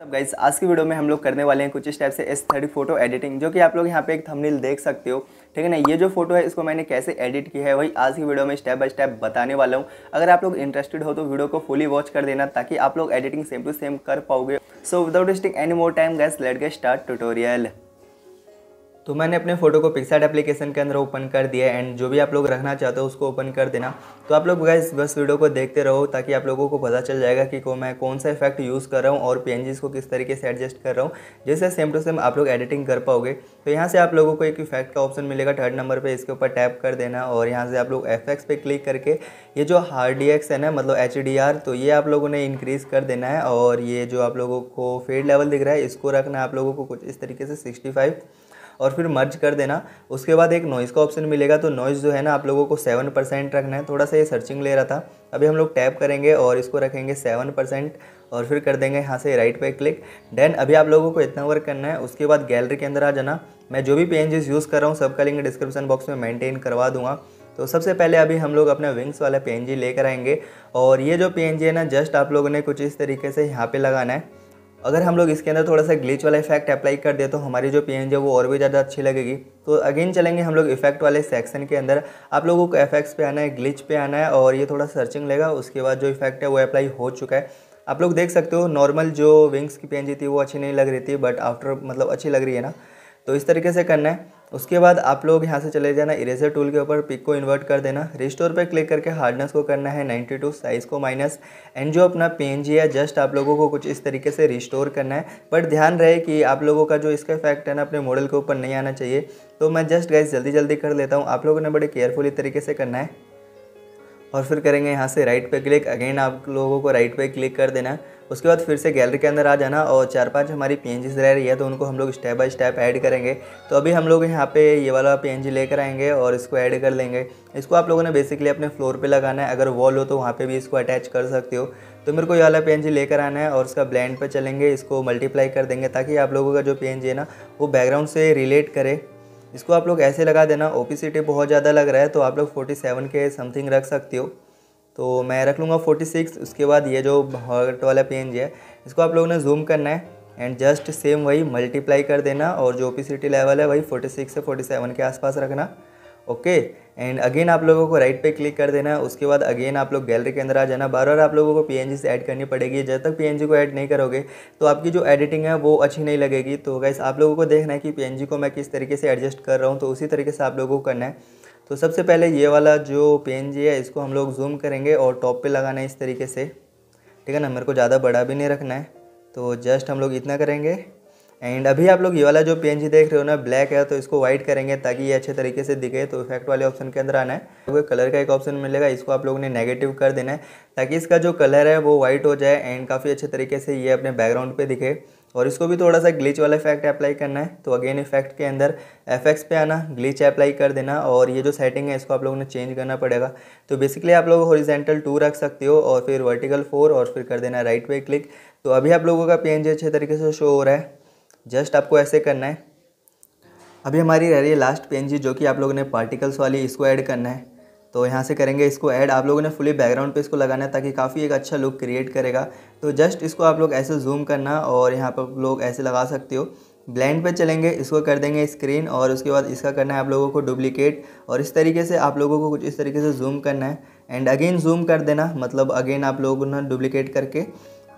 तब गाइज आज की वीडियो में हम लोग करने वाले हैं कुछ इस टाइप से एस थर्टी फोटो एडिटिंग जो कि आप लोग यहाँ पे एक थंबनेल देख सकते हो ठीक है ना ये जो फोटो है इसको मैंने कैसे एडिट किया है वही आज की वीडियो में स्टेप बाय स्टेप बताने वाला हूँ अगर आप लोग इंटरेस्टेड हो तो वीडियो को फुली वॉच कर देना ताकि आप लोग एडिटिंग सेम टू सेम कर पाओगे so without wasting any more time guys let get start tutorial तो मैंने अपने फ़ोटो को पिक्सार्ट एप्लीकेशन के अंदर ओपन कर दिया एंड जो भी आप लोग रखना चाहते हो उसको ओपन कर देना तो आप लोग गैस बस वीडियो को देखते रहो ताकि आप लोगों को पता चल जाएगा कि को मैं कौन सा इफेक्ट यूज़ कर रहा हूँ और पी को किस तरीके से एडजस्ट कर रहा हूँ जैसे सेम टू सेम आप लोग एडिटिंग कर पाओगे तो यहाँ से आप लोगों को एक इफेक्ट का ऑप्शन मिलेगा थर्ड नंबर पर इसके ऊपर टैप कर देना और यहाँ से आप लोग एफ पे क्लिक करके ये जो हार्ड डी है ना मतलब एच तो ये आप लोगों ने इंक्रीज़ कर देना है और ये जो आप लोगों को फेड लेवल दिख रहा है इसको रखना आप लोगों को कुछ इस तरीके से सिक्सटी और फिर मर्ज कर देना उसके बाद एक नॉइज़ का ऑप्शन मिलेगा तो नॉइज़ जो है ना आप लोगों को सेवन परसेंट रखना है थोड़ा सा ये सर्चिंग ले रहा था अभी हम लोग टैप करेंगे और इसको रखेंगे सेवन परसेंट और फिर कर देंगे यहाँ से राइट पे क्लिक देन अभी आप लोगों को इतना वर्क करना है उसके बाद गैलरी के अंदर आ जाना मैं जो भी पेंजेस यूज़ कर रहा हूँ सबका लिंक डिस्क्रिप्शन बॉक्स में मैंटेन करवा दूंगा तो सबसे पहले अभी हम लोग अपना विंग्स वाला पी लेकर आएंगे और ये जो पी है ना जस्ट आप लोगों ने कुछ इस तरीके से यहाँ पर लगाना है अगर हम लोग इसके अंदर थोड़ा सा ग्लिच वाला इफेक्ट अप्लाई कर दे तो हमारी जो पेंज है वो और भी ज़्यादा अच्छी लगेगी तो अगेन चलेंगे हम लोग इफेक्ट वाले सेक्शन के अंदर आप लोगों को इफेक्ट्स पे आना है ग्लिच पे आना है और ये थोड़ा सर्चिंग लेगा उसके बाद जो इफेक्ट है वो अप्लाई हो चुका है आप लोग देख सकते हो नॉर्मल जो विंग्स की पेंजी थी वो अच्छी नहीं लग रही थी बट आफ्टर मतलब अच्छी लग रही है ना तो इस तरीके से करना है उसके बाद आप लोग यहाँ से चले जाना इरेजर टूल के ऊपर पिक को इन्वर्ट कर देना रिस्टोर पर क्लिक करके हार्डनेस को करना है 92 साइज़ को माइनस एंड जो अपना एन जी है जस्ट आप लोगों को कुछ इस तरीके से रिस्टोर करना है बट ध्यान रहे कि आप लोगों का जो इसका इफेक्ट है ना अपने मॉडल के ऊपर नहीं आना चाहिए तो मैं जस्ट गैस जल्दी जल्दी कर लेता हूँ आप लोगों ने बड़े केयरफुली तरीके से करना है और फिर करेंगे यहाँ से राइट पे क्लिक अगेन आप लोगों को राइट पे क्लिक कर देना उसके बाद फिर से गैलरी के अंदर आ जाना और चार पांच हमारी पी रह रही है तो उनको हम लोग स्टेप बाय स्टेप ऐड करेंगे तो अभी हम लोग यहाँ पे ये वाला पी लेकर आएंगे और इसको ऐड कर लेंगे इसको आप लोगों ने बेसिकली अपने फ्लोर पे लगाना है अगर वॉल हो तो वहाँ पे भी इसको अटैच कर सकते हो तो मेरे को ये वाला पी लेकर आना है और उसका ब्लैंड पर चलेंगे इसको मल्टीप्लाई कर देंगे ताकि आप लोगों का जो पी है ना वो बैकग्राउंड से रिलेट करे इसको आप लोग ऐसे लगा देना ओपिसिटी बहुत ज़्यादा लग रहा है तो आप लोग 47 के समथिंग रख सकते हो तो मैं रख लूँगा 46 उसके बाद ये जो हॉट वाला पेंज है इसको आप लोगों ने जूम करना है एंड जस्ट सेम वही मल्टीप्लाई कर देना और जो ओपिसिटी लेवल है वही 46 से 47 के आसपास रखना ओके एंड अगेन आप लोगों को राइट पे क्लिक कर देना है उसके बाद अगेन आप लोग गैलरी के अंदर आ जाना बार बार आप लोगों को पीएनजी से ऐड करनी पड़ेगी जब तक पीएनजी को ऐड नहीं करोगे तो आपकी जो एडिटिंग है वो अच्छी नहीं लगेगी तो गैस आप लोगों को देखना है कि पीएनजी को मैं किस तरीके से एडजस्ट कर रहा हूँ तो उसी तरीके से आप लोगों को करना है तो सबसे पहले ये वाला जो पी है इसको हम लोग जूम करेंगे और टॉप पर लगाना है इस तरीके से ठीक है ना मेरे को ज़्यादा बड़ा भी नहीं रखना है तो जस्ट हम लोग इतना करेंगे एंड अभी आप लोग ये वाला जो पी देख रहे हो ना ब्लैक है तो इसको व्हाइट करेंगे ताकि ये अच्छे तरीके से दिखे तो इफेक्ट वाले ऑप्शन के अंदर आना है आपको कलर का एक ऑप्शन मिलेगा इसको आप लोगों ने नेगेटिव कर देना है ताकि इसका जो कलर है वो वाइट हो जाए एंड काफ़ी अच्छे तरीके से ये अपने बैकग्राउंड पर दिखे और इसको भी थोड़ा सा ग्लीच वाला इफेक्ट अप्लाई करना है तो अगेन इफेक्ट के अंदर एफेक्ट्स पे आना ग्लीच अप्लाई कर देना और ये जो सेटिंग है इसको आप लोगों ने चेंज करना पड़ेगा तो बेसिकली आप लोग हॉरिजेंटल टू रख सकते हो और फिर वर्टिकल फोर और फिर कर देना राइट पे क्लिक तो अभी आप लोगों का पेंज अच्छे तरीके से शो हो रहा है जस्ट आपको ऐसे करना है अभी हमारी रह रही है लास्ट पेन जो कि आप लोगों ने पार्टिकल्स वाली इसको ऐड करना है तो यहाँ से करेंगे इसको ऐड आप लोगों ने फुली बैकग्राउंड पे इसको लगाना है ताकि काफ़ी एक अच्छा लुक क्रिएट करेगा तो जस्ट इसको आप लोग ऐसे जूम करना और यहाँ पर लोग ऐसे लगा सकते हो ब्लैंड पे चलेंगे इसको कर देंगे स्क्रीन और उसके बाद इसका करना है आप लोगों को डुप्लिकेट और इस तरीके से आप लोगों को कुछ इस तरीके से जूम करना है एंड अगेन जूम कर देना मतलब अगेन आप लोगों ने डुप्लिकेट करके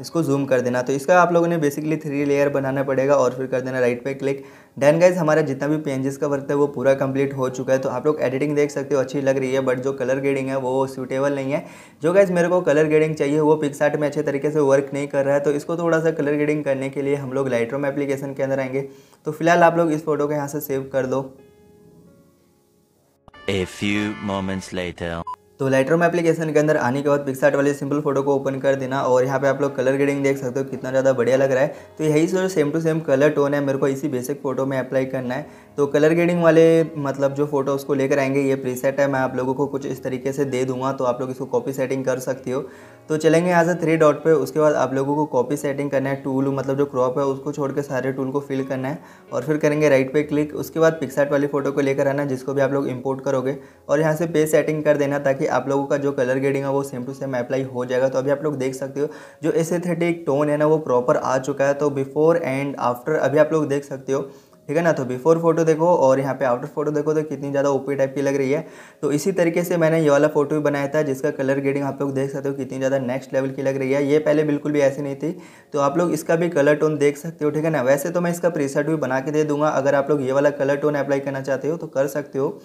इसको जूम कर देना तो इसका आप लोगों ने बेसिकली थ्री लेयर बनाना पड़ेगा और फिर कर देना राइट पे क्लिक डन गाइज हमारा जितना भी पेंजेस का वर्क है वो पूरा कंप्लीट हो चुका है तो आप लोग एडिटिंग देख सकते हो अच्छी लग रही है बट जो कलर ग्रेडिंग है वो सूटेबल नहीं है जो गाइज मेरे को कलर ग्रेडिंग चाहिए वो पिक्सार्ट में अच्छे तरीके से वर्क नहीं कर रहा है तो इसको थोड़ा सा कलर ग्रेडिंग करने के लिए हम लोग लाइट्रोम एप्लीकेशन के अंदर आएंगे तो फिलहाल आप लोग इस फोटो को यहाँ से सेव कर दो A few moments later. तो लाइटर में एप्लीकेशन के अंदर आने के बाद पिक्सार्ट वाले सिंपल फोटो को ओपन कर देना और यहाँ पे आप लोग कलर ग्रेडिंग देख सकते हो कितना ज़्यादा बढ़िया लग रहा है तो यही sir same to same colour tone है मेरे को इसी बेसिक फोटो में अप्लाई करना है तो कलर ग्रेडिंग वाले मतलब जो फोटो उसको लेकर आएंगे ये प्रीसेट है मैं आप लोगों को कुछ इस तरीके से दे दूंगा तो आप लोग इसको कॉपी सेटिंग कर सकती हो तो चलेंगे यहाँ से थ्री डॉट पर उसके बाद आप लोगों को कॉपी सेटिंग करना है टूल मतलब जो क्रॉप है उसको छोड़ के सारे टूल को फिल करना है और फिर करेंगे राइट पर क्लिक उसके बाद पिक्सार्ट वाली फोटो को लेकर आना जिसको भी आप लोग इम्पोर्ट करोगे और यहाँ से पे सेटिंग कर देना ताकि आप लोगों का जो कलर ग्रेडिंग है वो सेम टू सेम अप्लाई हो जाएगा तो अभी आप लोग देख सकते हो जो एस्थेटिक टोन है ना वो प्रॉपर आ चुका है तो बिफोर एंड आफ्टर अभी आप लोग देख सकते हो ठीक है ना तो बिफोर फोटो देखो और यहाँ पे आउटर फोटो देखो तो कितनी ज़्यादा ओपी टाइप की लग रही है तो इसी तरीके से मैंने ये वाला फोटो भी बनाया था जिसका कलर ग्रेडिंग आप लोग देख सकते हो कितनी ज़्यादा नेक्स्ट लेवल की लग रही है ये पहले बिल्कुल भी ऐसी नहीं थी तो आप लोग इसका भी कलर टोन देख सकते हो ठीक है ना वैसे तो मैं इसका प्रीसेट भी बना के दे दूंगा अगर आप लोग ये वाला कलर टोन अप्लाई करना चाहते हो तो कर सकते हो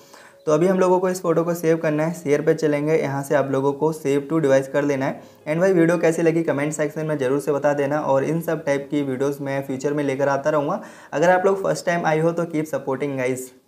तो अभी हम लोगों को इस फोटो को सेव करना है शेयर पे चलेंगे यहाँ से आप लोगों को सेव टू डिवाइस कर लेना है एंड भाई वीडियो कैसी लगी कमेंट सेक्शन में ज़रूर से बता देना और इन सब टाइप की वीडियोज़ मैं फ्यूचर में लेकर आता रहूँगा अगर आप लोग फर्स्ट टाइम आई हो तो कीप सपोर्टिंग गाइज़